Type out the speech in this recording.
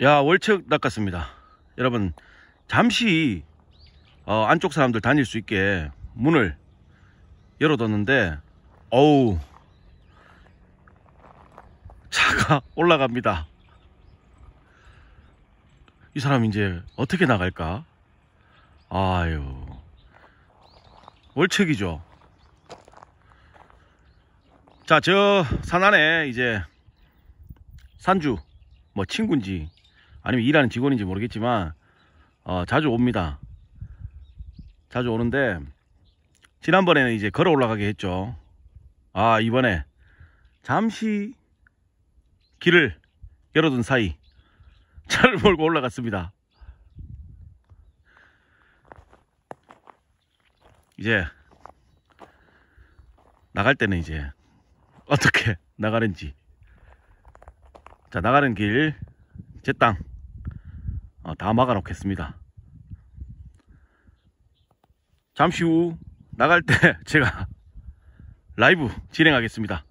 야 월척 낚았습니다 여러분 잠시 어, 안쪽 사람들 다닐 수 있게 문을 열어뒀는데 어우 차가 올라갑니다 이 사람 이제 어떻게 나갈까 아유 월척이죠 자 저 산안에 이제 산주 뭐 친구인지 아니면 일하는 직원인지 모르겠지만 어, 자주 옵니다 자주 오는데 지난번에는 이제 걸어 올라가게 했죠 아 이번에 잠시 길을 열어둔 사이 차를 몰고 올라갔습니다 이제 나갈 때는 이제 어떻게 나가는지 자 나가는 길제땅 어, 다 막아 놓겠습니다 잠시 후 나갈 때 제가 라이브 진행하겠습니다